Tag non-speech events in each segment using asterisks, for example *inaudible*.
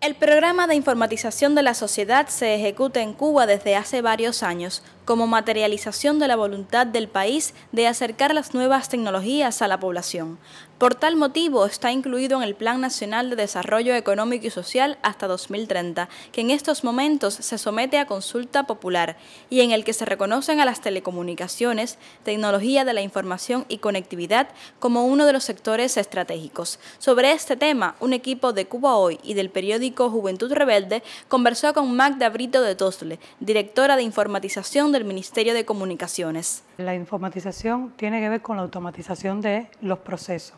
El programa de informatización de la sociedad se ejecuta en Cuba desde hace varios años como materialización de la voluntad del país de acercar las nuevas tecnologías a la población. Por tal motivo, está incluido en el Plan Nacional de Desarrollo Económico y Social hasta 2030, que en estos momentos se somete a consulta popular y en el que se reconocen a las telecomunicaciones, tecnología de la información y conectividad como uno de los sectores estratégicos. Sobre este tema, un equipo de Cuba Hoy y del periódico Juventud Rebelde conversó con Magda Brito de Tosle, directora de informatización de del Ministerio de Comunicaciones. La informatización tiene que ver con la automatización de los procesos.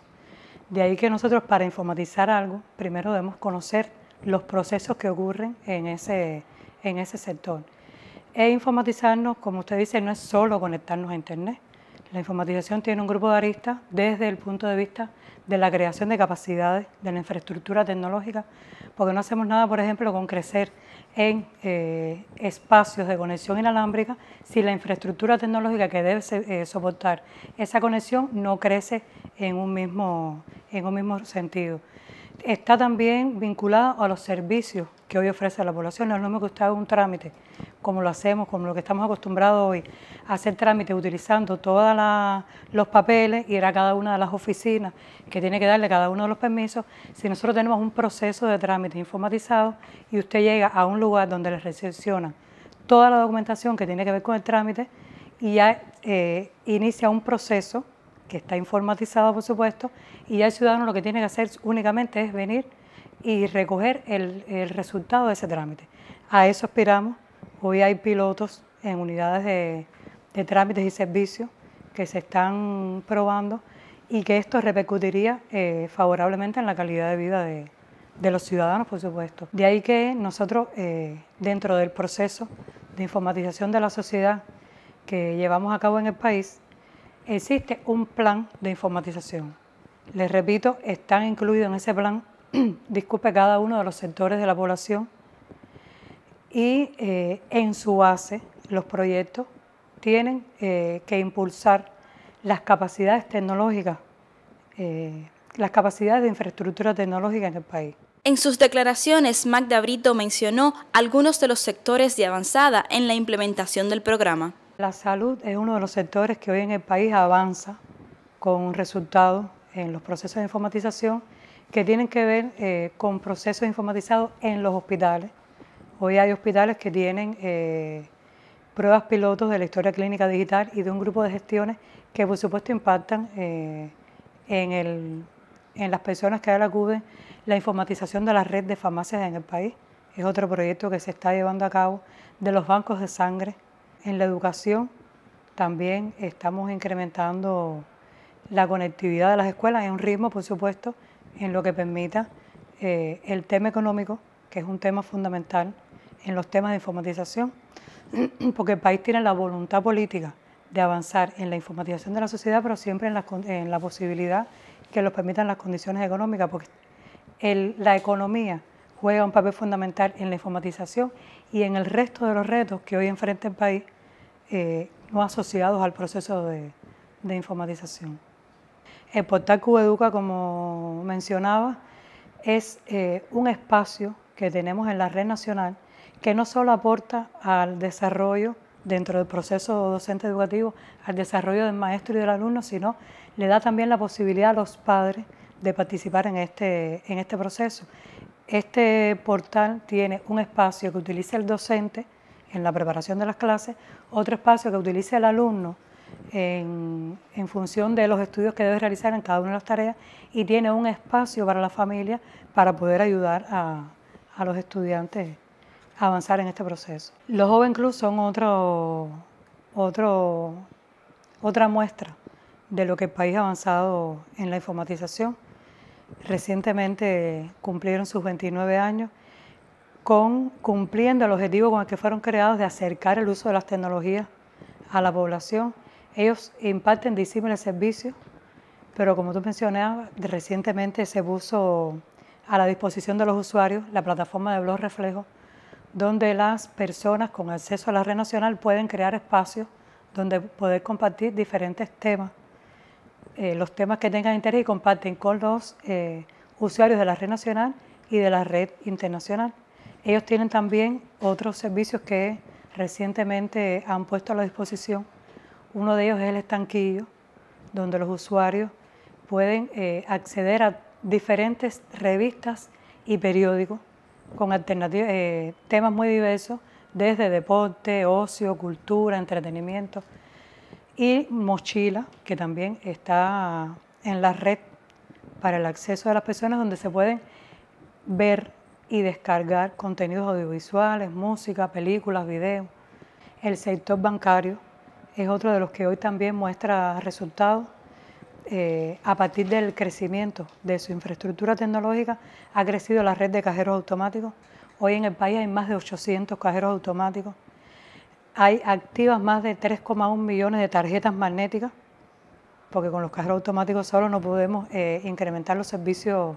De ahí que nosotros para informatizar algo, primero debemos conocer los procesos que ocurren en ese, en ese sector. E informatizarnos, como usted dice, no es solo conectarnos a Internet. La informatización tiene un grupo de aristas desde el punto de vista de la creación de capacidades de la infraestructura tecnológica, porque no hacemos nada, por ejemplo, con crecer en eh, espacios de conexión inalámbrica si la infraestructura tecnológica que debe eh, soportar esa conexión no crece en un mismo, en un mismo sentido está también vinculado a los servicios que hoy ofrece la población. No es lo mismo que usted haga un trámite, como lo hacemos, como lo que estamos acostumbrados hoy, a hacer trámite utilizando todos los papeles, ir a cada una de las oficinas que tiene que darle cada uno de los permisos. Si nosotros tenemos un proceso de trámite informatizado y usted llega a un lugar donde le recepcionan toda la documentación que tiene que ver con el trámite y ya eh, inicia un proceso que está informatizada, por supuesto, y ya el ciudadano lo que tiene que hacer únicamente es venir y recoger el, resultado de ese trámite. A eso aspiramos. Hoy hay pilotos en unidades de, trámites y servicios que se están probando y que esto repercutiría eh, favorablemente en la calidad de vida de, los ciudadanos, por supuesto. De ahí que nosotros, eh, dentro del proceso de informatización de la sociedad que llevamos a cabo en el país, existe un plan de informatización. Les repito, están incluidos en ese plan, *clears throat* disculpe, cada uno de los sectores de la población y eh, en su base los proyectos tienen eh, que impulsar las capacidades tecnológicas, eh, las capacidades de infraestructura tecnológica en el país. En sus declaraciones, Magda Brito mencionó algunos de los sectores de avanzada en la implementación del programa. La salud es uno de los sectores que hoy en el país avanza con resultados en los procesos de informatización que tienen que ver eh, con procesos informatizados en los hospitales. Hoy hay hospitales que tienen eh, pruebas pilotos de la historia clínica digital y de un grupo de gestiones que por supuesto impactan eh, en, las personas que ahora acuden. La informatización de la red de farmacias en el país es otro proyecto que se está llevando a cabo de los bancos de sangre en la educación también estamos incrementando la conectividad de las escuelas en un ritmo, por supuesto, en lo que permita eh, el tema económico, que es un tema fundamental en los temas de informatización, *clears throat* porque el país tiene la voluntad política de avanzar en la informatización de la sociedad, pero siempre en la, posibilidad que los permitan las condiciones económicas, porque el, la economía juega un papel fundamental en la informatización y en el resto de los retos que hoy enfrenta el país eh, no asociados al proceso de, informatización. El portal Cubeduca, como mencionaba, es eh, un espacio que tenemos en la red nacional que no solo aporta al desarrollo dentro del proceso docente educativo, al desarrollo del maestro y del alumno, sino le da también la posibilidad a los padres de participar en este, en este proceso. Este portal tiene un espacio que utiliza el docente en la preparación de las clases, otro espacio que utiliza el alumno en, función de los estudios que debe realizar en cada una de las tareas y tiene un espacio para la familia para poder ayudar a, los estudiantes a avanzar en este proceso. Los Joven Club son otra muestra de lo que el país ha avanzado en la informatización recientemente cumplieron sus 29 años con, cumpliendo el objetivo con el que fueron creados de acercar el uso de las tecnologías a la población. Ellos imparten disímiles servicios, pero como tú mencionabas, recientemente se puso a la disposición de los usuarios la plataforma de Blog Reflejo, donde las personas con acceso a la red nacional pueden crear espacios donde poder compartir diferentes temas eh, los temas que tengan interés y comparten con los eh, usuarios de la red nacional y de la red internacional. Ellos tienen también otros servicios que recientemente han puesto a la disposición. Uno de ellos es el estanquillo, donde los usuarios pueden eh, acceder a diferentes revistas y periódicos con temas muy diversos, desde deporte, ocio, cultura, entretenimiento, y mochila, que también está en la red para el acceso de las personas, donde se pueden ver y descargar contenidos audiovisuales, música, películas, videos. El sector bancario es otro de los que hoy también muestra resultados eh, a partir del crecimiento de su infraestructura tecnológica, ha crecido la red de cajeros automáticos. Hoy en el país hay más de 800 cajeros automáticos. Hay activas más de 3,1 millones de tarjetas magnéticas, porque con los carros automáticos solo no podemos eh, incrementar los servicios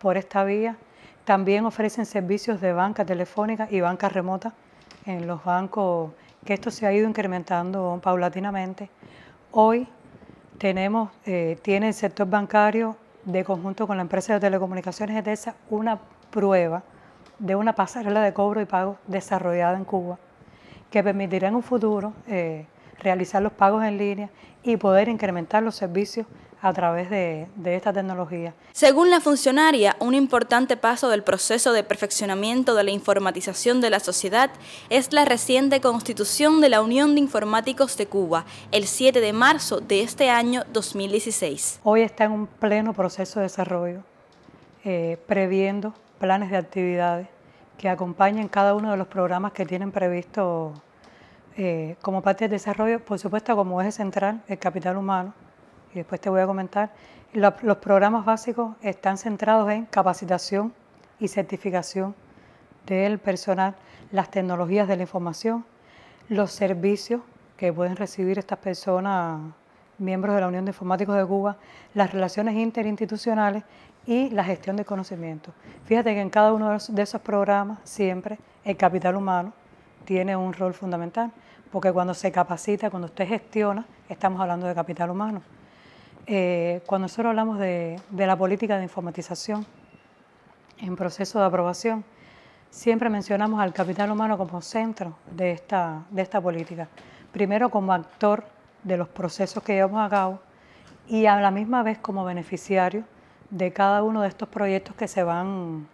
por esta vía. También ofrecen servicios de banca telefónica y banca remota en los bancos, que esto se ha ido incrementando paulatinamente. Hoy tenemos, eh, tiene el sector bancario de conjunto con la empresa de telecomunicaciones ETESA una prueba de una pasarela de cobro y pago desarrollada en Cuba que permitirá en un futuro eh, realizar los pagos en línea y poder incrementar los servicios a través de, esta tecnología. Según la funcionaria, un importante paso del proceso de perfeccionamiento de la informatización de la sociedad es la reciente constitución de la Unión de Informáticos de Cuba, el 7 de marzo de este año 2016. Hoy está en un pleno proceso de desarrollo, eh, previendo planes de actividades que acompañen cada uno de los programas que tienen previsto eh, como parte del desarrollo, por supuesto como eje central el capital humano, y después te voy a comentar, los programas básicos están centrados en capacitación y certificación del personal, las tecnologías de la información, los servicios que pueden recibir estas personas, miembros de la Unión de Informáticos de Cuba, las relaciones interinstitucionales y la gestión de conocimiento. Fíjate que en cada uno de esos programas siempre el capital humano tiene un rol fundamental, porque cuando se capacita, cuando usted gestiona, estamos hablando de capital humano. Eh, cuando nosotros hablamos de, de la política de informatización en proceso de aprobación, siempre mencionamos al capital humano como centro de esta, de esta política. Primero como actor de los procesos que llevamos a cabo y a la misma vez como beneficiario de cada uno de estos proyectos que se van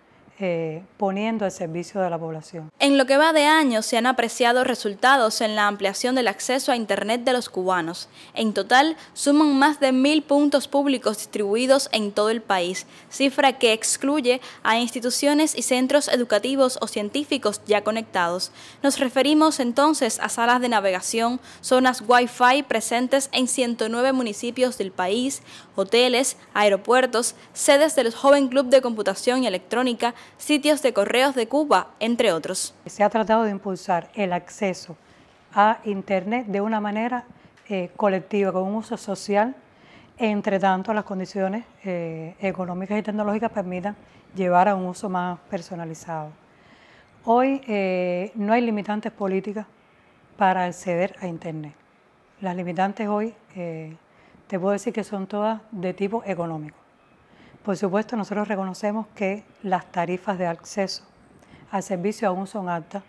eh, poniendo al servicio de la población. En lo que va de año se han apreciado resultados en la ampliación del acceso a Internet de los cubanos. En total suman más de mil puntos públicos distribuidos en todo el país, cifra que excluye a instituciones y centros educativos o científicos ya conectados. Nos referimos entonces a salas de navegación, zonas Wi-Fi presentes en 109 municipios del país, hoteles, aeropuertos, sedes del Joven Club de Computación y Electrónica, sitios de correos de Cuba, entre otros. Se ha tratado de impulsar el acceso a Internet de una manera eh, colectiva, con un uso social, entre tanto las condiciones eh, económicas y tecnológicas permitan llevar a un uso más personalizado. Hoy eh, no hay limitantes políticas para acceder a Internet. Las limitantes hoy te puedo decir que son todas de tipo económico. Por supuesto, nosotros reconocemos que las tarifas de acceso al servicio aún son altas,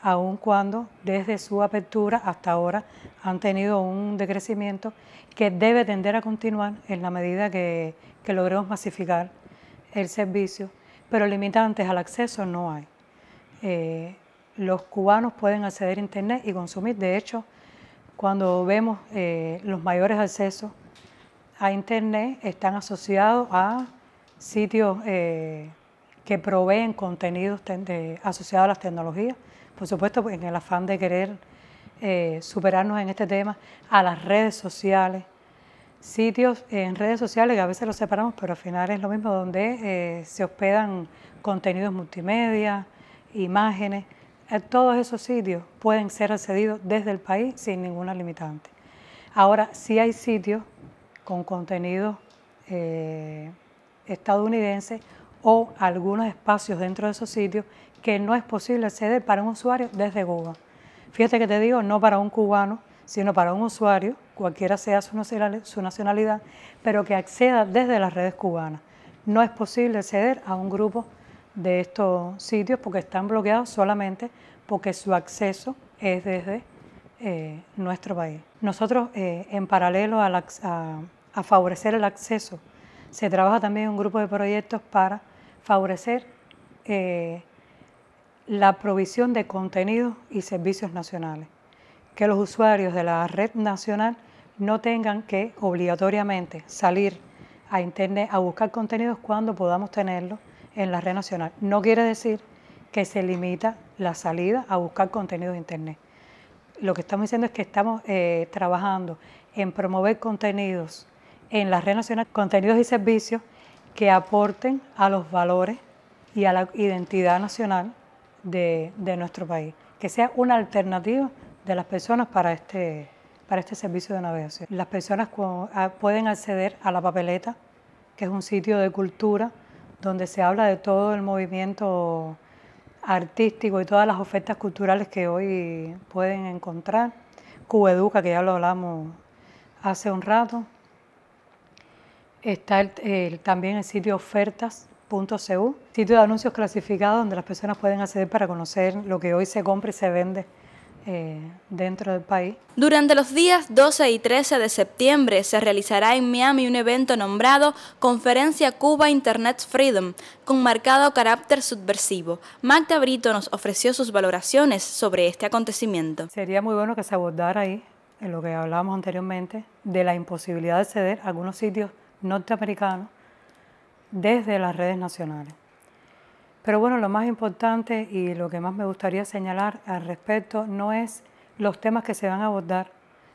aun cuando desde su apertura hasta ahora han tenido un decrecimiento que debe tender a continuar en la medida que, logremos masificar el servicio, pero limitantes al acceso no hay. Eh, los cubanos pueden acceder a Internet y consumir, de hecho, cuando vemos eh, los mayores accesos a Internet están asociados a sitios eh, que proveen contenidos asociados a las tecnologías. Por supuesto, en el afán de querer eh, superarnos en este tema, a las redes sociales, sitios en redes sociales que a veces los separamos, pero al final es lo mismo, donde eh, se hospedan contenidos multimedia, imágenes. Todos esos sitios pueden ser accedidos desde el país sin ninguna limitante. Ahora, si hay sitios con contenidos eh, estadounidenses o algunos espacios dentro de esos sitios que no es posible acceder para un usuario desde Cuba. Fíjate que te digo, no para un cubano, sino para un usuario, cualquiera sea su nacionalidad, pero que acceda desde las redes cubanas. No es posible acceder a un grupo de estos sitios porque están bloqueados solamente porque su acceso es desde eh, nuestro país. Nosotros, eh, en paralelo a la, a, a favorecer el acceso. Se trabaja también un grupo de proyectos para favorecer eh, la provisión de contenidos y servicios nacionales, que los usuarios de la red nacional no tengan que obligatoriamente salir a Internet a buscar contenidos cuando podamos tenerlos en la red nacional. No quiere decir que se limita la salida a buscar contenidos de Internet. Lo que estamos diciendo es que estamos eh, trabajando en promover contenidos en la Red Nacional contenidos y servicios que aporten a los valores y a la identidad nacional de, nuestro país, que sea una alternativa de las personas para este, para este servicio de navegación. Las personas ah, pueden acceder a la papeleta, que es un sitio de cultura donde se habla de todo el movimiento artístico y todas las ofertas culturales que hoy pueden encontrar. Cubeduca, que ya lo hablamos hace un rato, Está el, también el sitio ofertas.cu, sitio de anuncios clasificados donde las personas pueden acceder para conocer lo que hoy se compra y se vende eh, dentro del país. Durante los días 12 y 13 de septiembre se realizará en Miami un evento nombrado Conferencia Cuba Internet Freedom, con marcado carácter subversivo. Magda Brito nos ofreció sus valoraciones sobre este acontecimiento. Sería muy bueno que se abordara ahí, en lo que hablábamos anteriormente, de la imposibilidad de acceder a algunos sitios norteamericanos desde las redes nacionales. Pero bueno, lo más importante y lo que más me gustaría señalar al respecto no es los temas que se van a abordar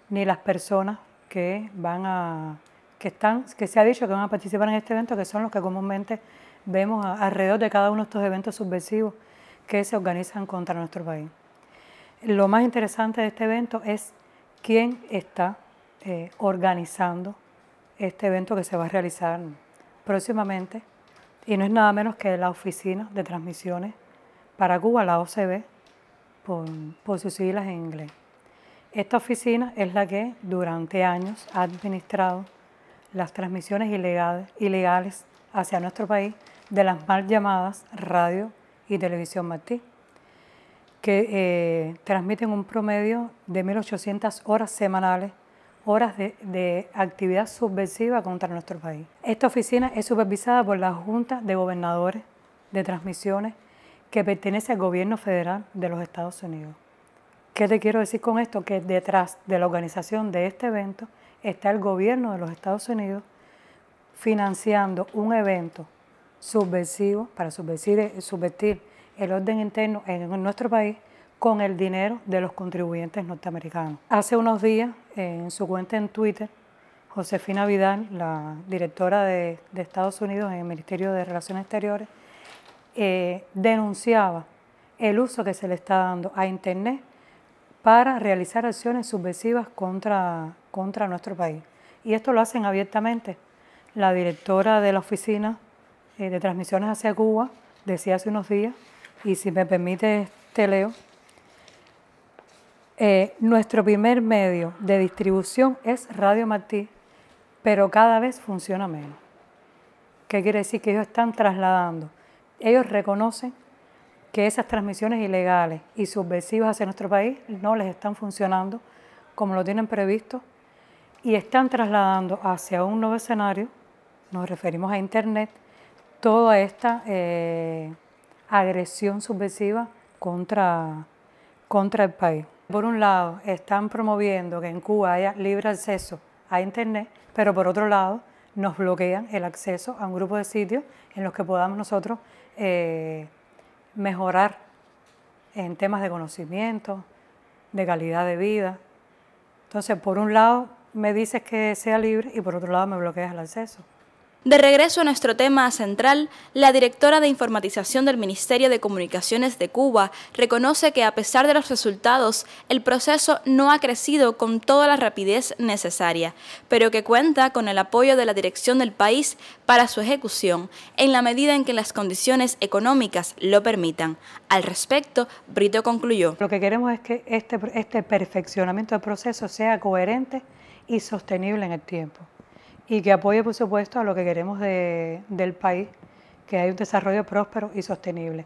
ni las personas que van a que están que se ha dicho que van a participar en este evento, que son los que comúnmente vemos alrededor de cada uno de estos eventos subversivos que se organizan contra nuestro país. Lo más interesante de este evento es quién está eh, organizando este evento que se va a realizar próximamente y no es nada menos que la Oficina de Transmisiones para Cuba, la OCB, por, por sus siglas en inglés. Esta oficina es la que durante años ha administrado las transmisiones ilegales, ilegales hacia nuestro país de las mal llamadas radio y televisión Martí, que eh, transmiten un promedio de 1.800 horas semanales horas de, actividad subversiva contra nuestro país. Esta oficina es supervisada por la Junta de Gobernadores de Transmisiones que pertenece al gobierno federal de los Estados Unidos. ¿Qué te quiero decir con esto? Que detrás de la organización de este evento está el gobierno de los Estados Unidos financiando un evento subversivo para subvertir el orden interno en nuestro país con el dinero de los contribuyentes norteamericanos. Hace unos días, eh, en su cuenta en Twitter, Josefina Vidal, la directora de, Estados Unidos en el Ministerio de Relaciones Exteriores, eh, denunciaba el uso que se le está dando a Internet para realizar acciones subversivas contra, contra nuestro país. Y esto lo hacen abiertamente. La directora de la Oficina eh, de Transmisiones hacia Cuba decía hace unos días, y si me permite, te este, leo, eh, nuestro primer medio de distribución es Radio Martí, pero cada vez funciona menos. ¿Qué quiere decir? Que ellos están trasladando. Ellos reconocen que esas transmisiones ilegales y subversivas hacia nuestro país no les están funcionando como lo tienen previsto y están trasladando hacia un nuevo escenario, nos referimos a Internet, toda esta eh, agresión subversiva contra, contra el país. Por un lado, están promoviendo que en Cuba haya libre acceso a Internet, pero por otro lado, nos bloquean el acceso a un grupo de sitios en los que podamos nosotros eh, mejorar en temas de conocimiento, de calidad de vida. Entonces, por un lado, me dices que sea libre y por otro lado, me bloqueas el acceso. De regreso a nuestro tema central, la directora de informatización del Ministerio de Comunicaciones de Cuba reconoce que a pesar de los resultados, el proceso no ha crecido con toda la rapidez necesaria, pero que cuenta con el apoyo de la dirección del país para su ejecución, en la medida en que las condiciones económicas lo permitan. Al respecto, Brito concluyó. Lo que queremos es que este, este perfeccionamiento del proceso sea coherente y sostenible en el tiempo y que apoye, por supuesto, a lo que queremos del país, que haya un desarrollo próspero y sostenible.